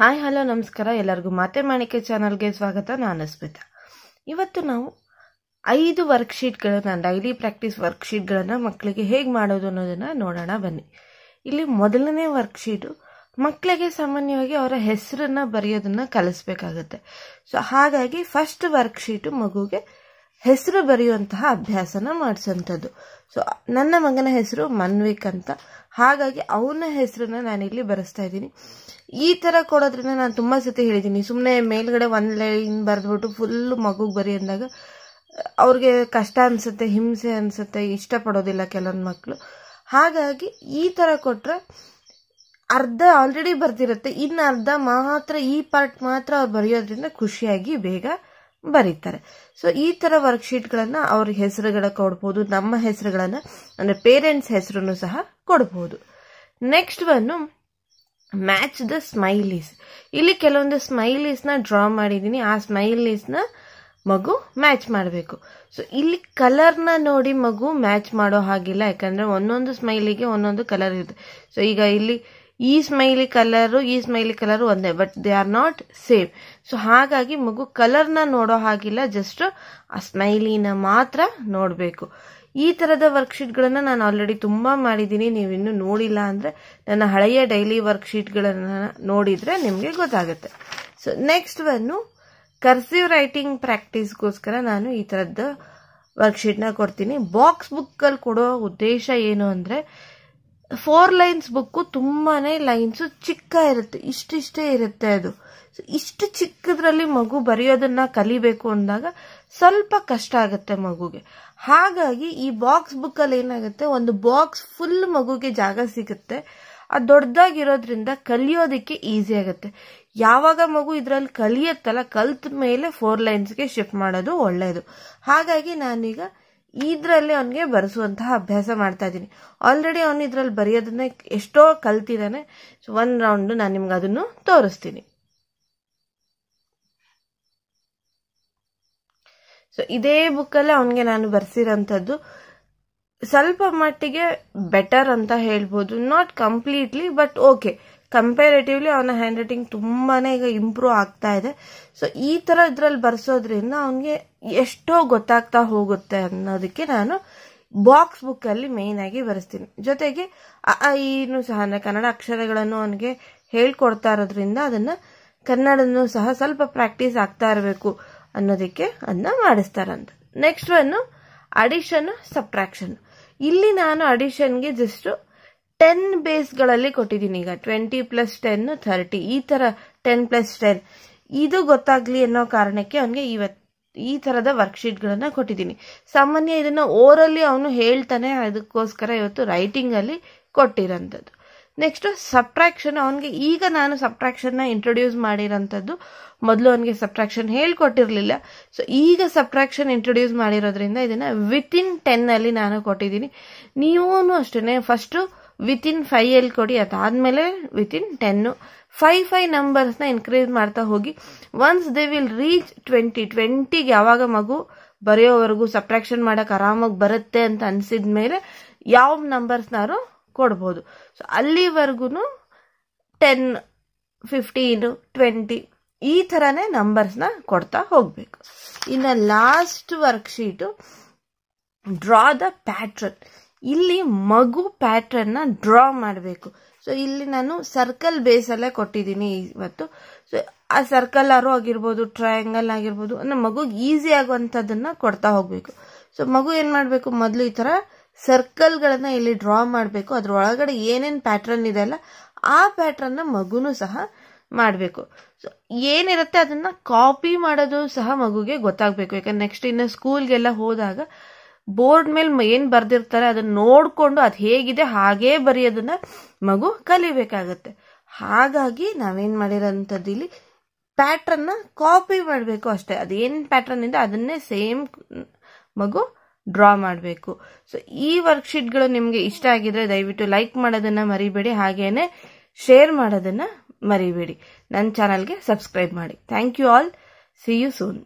hi hello ನಮಸ್ಕಾರ ಎಲ್ಲರಿಗೂ ಮಾತೆ ಮಾಣಿಕೆ ಚಾನಲ್ಗೆ ಸ್ವಾಗತ ನಾನು ಸ್ಮಿತಾ ಇವತ್ತು ನಾವು ಐದು ವರ್ಕ್ಶೀಟ್ಗಳನ್ನು ಡೈಲಿ ಪ್ರಾಕ್ಟೀಸ್ ವರ್ಕ್ಶೀಟ್ಗಳನ್ನು ಮಕ್ಕಳಿಗೆ ಹೇಗೆ ಮಾಡೋದು ಅನ್ನೋದನ್ನು ನೋಡೋಣ ಬನ್ನಿ ಇಲ್ಲಿ ಮೊದಲನೇ ವರ್ಕ್ಶೀಟು ಮಕ್ಕಳಿಗೆ ಸಾಮಾನ್ಯವಾಗಿ ಅವರ ಹೆಸರನ್ನು ಬರೆಯೋದನ್ನು ಕಲಿಸ್ಬೇಕಾಗತ್ತೆ ಸೊ ಹಾಗಾಗಿ ಫಸ್ಟ್ ವರ್ಕ್ಶೀಟು ಮಗುಗೆ ಹೆಸರು ಬರೆಯುವಂತಹ ಅಭ್ಯಾಸನ ಮಾಡಿಸುವಂಥದ್ದು ಸೊ ನನ್ನ ಮಗನ ಹೆಸರು ಮನ್ವಿಕ್ ಅಂತ ಹಾಗಾಗಿ ಅವನ ಹೆಸರನ್ನ ನಾನಿಲ್ಲಿ ಬರೆಸ್ತಾ ಇದ್ದೀನಿ ಈ ಥರ ಕೊಡೋದ್ರಿಂದ ನಾನು ತುಂಬ ಸತಿ ಹೇಳಿದ್ದೀನಿ ಸುಮ್ಮನೆ ಮೇಲ್ಗಡೆ ಒಂದು ಲೈನ್ ಬರೆದ್ಬಿಟ್ಟು ಫುಲ್ಲು ಮಗುಗೆ ಬರಿ ಅಂದಾಗ ಅವ್ರಿಗೆ ಕಷ್ಟ ಅನಿಸುತ್ತೆ ಹಿಂಸೆ ಅನಿಸುತ್ತೆ ಇಷ್ಟಪಡೋದಿಲ್ಲ ಕೆಲವೊಂದು ಮಕ್ಕಳು ಹಾಗಾಗಿ ಈ ಥರ ಕೊಟ್ಟರೆ ಅರ್ಧ ಆಲ್ರೆಡಿ ಬರ್ತಿರುತ್ತೆ ಇನ್ನು ಅರ್ಧ ಮಾತ್ರ ಈ ಪಾರ್ಟ್ ಮಾತ್ರ ಅವ್ರು ಬರೆಯೋದ್ರಿಂದ ಖುಷಿಯಾಗಿ ಬೇಗ ಬರೀತಾರೆ ಸೊ ಈ ಥರ ವರ್ಕ್ಶೀಟ್ಗಳನ್ನು ಅವ್ರ ಹೆಸರುಗಳ ಕೊಡ್ಬೋದು ನಮ್ಮ ಹೆಸರುಗಳನ್ನ ಅಂದ್ರೆ ಪೇರೆಂಟ್ಸ್ ಹೆಸರನ್ನು ಸಹ ಕೊಡಬಹುದು ನೆಕ್ಸ್ಟ್ ಒಂದು ಮ್ಯಾಚ್ ದ ಸ್ಮೈಲೀಸ್ ಇಲ್ಲಿ ಕೆಲವೊಂದು ನ ಡ್ರಾ ಮಾಡಿದೀನಿ ಆ ನ ಮಗು ಮ್ಯಾಚ್ ಮಾಡಬೇಕು ಸೊ ಇಲ್ಲಿ ಕಲರ್ನ ನೋಡಿ ಮಗು ಮ್ಯಾಚ್ ಮಾಡೋ ಹಾಗಿಲ್ಲ ಯಾಕಂದ್ರೆ ಒಂದೊಂದು ಸ್ಮೈಲಿಗೆ ಒಂದೊಂದು ಕಲರ್ ಇರುತ್ತೆ ಸೊ ಈಗ ಇಲ್ಲಿ ಈ ಸ್ಮೈಲಿ ಕಲರು ಈ ಸ್ಮೈಲಿ ಕಲರು ಒಂದೇ but they are not same so ಹಾಗಾಗಿ ಮಗು ಕಲರ್ನ ನೋಡೋ ಹಾಗಿಲ್ಲ ಜಸ್ಟ್ ಆ ಸ್ಮೈಲಿನ ಮಾತ್ರ ನೋಡಬೇಕು ಈ ಥರದ ವರ್ಕ್ಶೀಟ್ಗಳನ್ನು ನಾನು ಆಲ್ರೆಡಿ ತುಂಬ ಮಾಡಿದ್ದೀನಿ ನೀವು ಇನ್ನು ನೋಡಿಲ್ಲ ಅಂದರೆ ನನ್ನ ಹಳೆಯ ಡೈಲಿ ವರ್ಕ್ಶೀಟ್ಗಳನ್ನು ನೋಡಿದರೆ ನಿಮಗೆ ಗೊತ್ತಾಗುತ್ತೆ ಸೊ ನೆಕ್ಸ್ಟ್ ಒಂದು ಕರ್ಸಿವ್ ರೈಟಿಂಗ್ ಪ್ರಾಕ್ಟೀಸ್ಗೋಸ್ಕರ ನಾನು ಈ ಥರದ್ದು ವರ್ಕ್ಶೀಟ್ನ ಕೊಡ್ತೀನಿ ಬಾಕ್ಸ್ ಬುಕ್ಕಲ್ಲಿ ಕೊಡೋ ಉದ್ದೇಶ ಏನು ಅಂದರೆ ಫೋರ್ ಲೈನ್ಸ್ ಬುಕ್ಕು ತುಂಬಾನೇ ಲೈನ್ಸು ಚಿಕ್ಕ ಇರುತ್ತೆ ಇಷ್ಟಿಷ್ಟೇ ಇರುತ್ತೆ ಅದು ಇಷ್ಟು ಚಿಕ್ಕದ್ರಲ್ಲಿ ಮಗು ಬರೆಯೋದನ್ನ ಕಲಿಬೇಕು ಅಂದಾಗ ಸ್ವಲ್ಪ ಕಷ್ಟ ಆಗುತ್ತೆ ಮಗುಗೆ ಹಾಗಾಗಿ ಈ ಬಾಕ್ಸ್ ಬುಕ್ ಅಲ್ಲಿ ಏನಾಗುತ್ತೆ ಒಂದು ಬಾಕ್ಸ್ ಫುಲ್ ಮಗುಗೆ ಜಾಗ ಸಿಗುತ್ತೆ ಅದು ದೊಡ್ಡದಾಗಿರೋದ್ರಿಂದ ಕಲಿಯೋದಕ್ಕೆ ಈಸಿ ಆಗುತ್ತೆ ಯಾವಾಗ ಮಗು ಇದರಲ್ಲಿ ಕಲಿಯತ್ತಲ್ಲ ಕಲ್ತ ಮೇಲೆ ಫೋರ್ ಲೈನ್ಸ್ಗೆ ಶಿಫ್ಟ್ ಮಾಡೋದು ಒಳ್ಳೆಯದು ಹಾಗಾಗಿ ನಾನೀಗ ಇದರಲ್ಲಿ ಅವನಿಗೆ ಬರೆಸುವಂತಹ ಅಭ್ಯಾಸ ಮಾಡ್ತಾ ಇದ್ದೀನಿ ಆಲ್ರೆಡಿ ಅವನು ಇದರಲ್ಲಿ ಬರೆಯೋದನ್ನ ಎಷ್ಟೋ ಕಲ್ತಿದ್ದಾನೆ ಸೊ ರೌಂಡ್ ನಾನು ನಿಮ್ಗೆ ಅದನ್ನು ತೋರಿಸ್ತೀನಿ ಸೊ ಇದೇ ಅಲ್ಲಿ ಅವನಿಗೆ ನಾನು ಬರ್ಸಿರೋಂಥದ್ದು ಸ್ವಲ್ಪ ಮಟ್ಟಿಗೆ ಬೆಟರ್ ಅಂತ ಹೇಳ್ಬೋದು not completely but okay comparatively ಅವನ ಹ್ಯಾಂಡ್ ರೈಟಿಂಗ್ ತುಂಬಾ ಈಗ ಇಂಪ್ರೂವ್ ಆಗ್ತಾ ಇದೆ ಸೊ ಈ ಥರ ಇದರಲ್ಲಿ ಬರ್ಸೋದ್ರಿಂದ ಅವನಿಗೆ ಎಷ್ಟೋ ಗೊತ್ತಾಗ್ತಾ ಹೋಗುತ್ತೆ ಅನ್ನೋದಕ್ಕೆ ನಾನು ಬಾಕ್ಸ್ ಬುಕ್ಕಲ್ಲಿ ಆಗಿ ಬರೆಸ್ತೀನಿ ಜೊತೆಗೆ ಈನು ಸಹ ಕನ್ನಡ ಅಕ್ಷರಗಳನ್ನು ಅವನಿಗೆ ಹೇಳ್ಕೊಡ್ತಾ ಇರೋದ್ರಿಂದ ಅದನ್ನು ಕನ್ನಡನು ಸಹ ಸ್ವಲ್ಪ ಪ್ರಾಕ್ಟೀಸ್ ಆಗ್ತಾ ಇರಬೇಕು ಅನ್ನೋದಕ್ಕೆ ಅದನ್ನ ಮಾಡಿಸ್ತಾರಂತ ನೆಕ್ಸ್ಟ್ ಒಂದು ಅಡಿಷನ್ ಸಬ್ಟ್ರಾಕ್ಷನ್ ಇಲ್ಲಿ ನಾನು ಅಡಿಷನ್ಗೆ ಜಸ್ಟ್ ಟೆನ್ ಬೇಸ್ಗಳಲ್ಲಿ ಕೊಟ್ಟಿದ್ದೀನಿ ಈಗ ಟ್ವೆಂಟಿ ಪ್ಲಸ್ ಟೆನ್ ಥರ್ಟಿ ಈ ಥರ ಟೆನ್ ಪ್ಲಸ್ ಟೆನ್ ಇದು ಗೊತ್ತಾಗ್ಲಿ ಅನ್ನೋ ಕಾರಣಕ್ಕೆ ಅವನಿಗೆ ಇವತ್ತು ಈ ಥರದ ವರ್ಕ್ಶೀಟ್ಗಳನ್ನು ಕೊಟ್ಟಿದ್ದೀನಿ ಸಾಮಾನ್ಯ ಇದನ್ನು ಓರಲ್ಲಿ ಅವನು ಹೇಳ್ತಾನೆ ಅದಕ್ಕೋಸ್ಕರ ಇವತ್ತು ರೈಟಿಂಗಲ್ಲಿ ಕೊಟ್ಟಿರೋಂಥದ್ದು ನೆಕ್ಸ್ಟು ಸಬ್ಟ್ರಾಕ್ಷನ್ ಅವನಿಗೆ ಈಗ ನಾನು ಸಬ್ಟ್ರಾಕ್ಷನ್ನ ಇಂಟ್ರೊಡ್ಯೂಸ್ ಮಾಡಿರೋಂಥದ್ದು ಮೊದಲು ಅವನಿಗೆ ಹೇಳಿ ಕೊಟ್ಟಿರಲಿಲ್ಲ ಸೊ ಈಗ ಸಬ್ಟ್ರಾಕ್ಷನ್ ಇಂಟ್ರೊಡ್ಯೂಸ್ ಮಾಡಿರೋದ್ರಿಂದ ಇದನ್ನು ವಿತಿನ್ ಟೆನ್ನಲ್ಲಿ ನಾನು ಕೊಟ್ಟಿದ್ದೀನಿ ನೀವೂ ಅಷ್ಟೇ ಫಸ್ಟು ವಿತಿನ್ ಫೈಯಲ್ಲಿ ಕೊಡಿ ಅದಾದ್ಮೇಲೆ ವಿತಿನ್ ಟೆನ್ನು ಫೈವ್ ಫೈವ್ ನಂಬರ್ಸ್ನ ಇನ್ಕ್ರೀಸ್ ಮಾಡ್ತಾ ಹೋಗಿ once they will reach twenty ಟ್ವೆಂಟಿಗೆ ಯಾವಾಗ ಮಗು ಬರೆಯೋವರೆಗೂ ಸಪ್ರಾಕ್ಷನ್ ಮಾಡೋಕೆ ಆರಾಮಾಗಿ ಬರುತ್ತೆ ಅಂತ ಅನಿಸಿದ ಮೇಲೆ ಯಾವ ನಂಬರ್ಸ್ನಾರು ಕೊಡ್ಬೋದು ಸೊ ಅಲ್ಲಿವರೆಗೂ ಟೆನ್ ಫಿಫ್ಟೀನು ಟ್ವೆಂಟಿ ಈ ಥರನೇ ನಂಬರ್ಸ್ನ ಕೊಡ್ತಾ ಹೋಗಬೇಕು ಇನ್ನು last worksheet draw the pattern ಇಲ್ಲಿ ಮಗು ಪ್ಯಾಟ್ರನ್ನ ಡ್ರಾ ಮಾಡಬೇಕು ಸೊ ಇಲ್ಲಿ ನಾನು ಸರ್ಕಲ್ ಬೇಸಲ್ಲೇ ಕೊಟ್ಟಿದ್ದೀನಿ ಇವತ್ತು ಸೊ ಆ ಸರ್ಕಲ್ ಆರು ಆಗಿರ್ಬೋದು ಟ್ರಯಾಂಗಲ್ ಆಗಿರ್ಬೋದು ಅಂದರೆ ಮಗುಗೆ ಈಸಿ ಆಗುವಂಥದ್ದನ್ನು ಕೊಡ್ತಾ ಹೋಗಬೇಕು ಸೊ ಮಗು ಏನು ಮಾಡಬೇಕು ಮೊದಲು ಈ ಥರ ಸರ್ಕಲ್ಗಳನ್ನು ಇಲ್ಲಿ ಡ್ರಾ ಮಾಡಬೇಕು ಒಳಗಡೆ ಏನೇನು ಪ್ಯಾಟ್ರನ್ ಇದೆ ಅಲ್ಲ ಆ ಪ್ಯಾಟ್ರನ್ನ ಮಗುನು ಸಹ ಮಾಡಬೇಕು ಸೊ ಏನಿರುತ್ತೆ ಅದನ್ನು ಕಾಪಿ ಮಾಡೋದು ಸಹ ಮಗುಗೆ ಗೊತ್ತಾಗಬೇಕು ಯಾಕಂದ್ರೆ ನೆಕ್ಸ್ಟ್ ಇನ್ನು ಸ್ಕೂಲ್ಗೆಲ್ಲ ಹೋದಾಗ ಬೋರ್ಡ್ ಮೇಲೆ ಏನು ಬರ್ದಿರ್ತಾರೆ ಅದನ್ನ ನೋಡ್ಕೊಂಡು ಅದ್ ಹೇಗಿದೆ ಹಾಗೇ ಬರೆಯೋದನ್ನ ಮಗು ಕಲಿಬೇಕಾಗತ್ತೆ ಹಾಗಾಗಿ ನಾವೇನ್ ಮಾಡಿರೋಂಥದ್ದು ಇಲ್ಲಿ ಪ್ಯಾಟ್ರನ್ನ ಕಾಪಿ ಮಾಡಬೇಕು ಅಷ್ಟೇ ಅದೇನ್ ಪ್ಯಾಟ್ರನ್ ಇಂದ ಅದನ್ನೇ ಸೇಮ್ ಮಗು ಡ್ರಾ ಮಾಡಬೇಕು ಸೊ ಈ ವರ್ಕ್ಶೀಟ್ಗಳು ನಿಮಗೆ ಇಷ್ಟ ಆಗಿದ್ರೆ ದಯವಿಟ್ಟು ಲೈಕ್ ಮಾಡೋದನ್ನ ಮರಿಬೇಡಿ ಹಾಗೇನೆ ಶೇರ್ ಮಾಡೋದನ್ನ ಮರಿಬೇಡಿ ನನ್ನ ಚಾನಲ್ಗೆ ಸಬ್ಸ್ಕ್ರೈಬ್ ಮಾಡಿ thank you all see you soon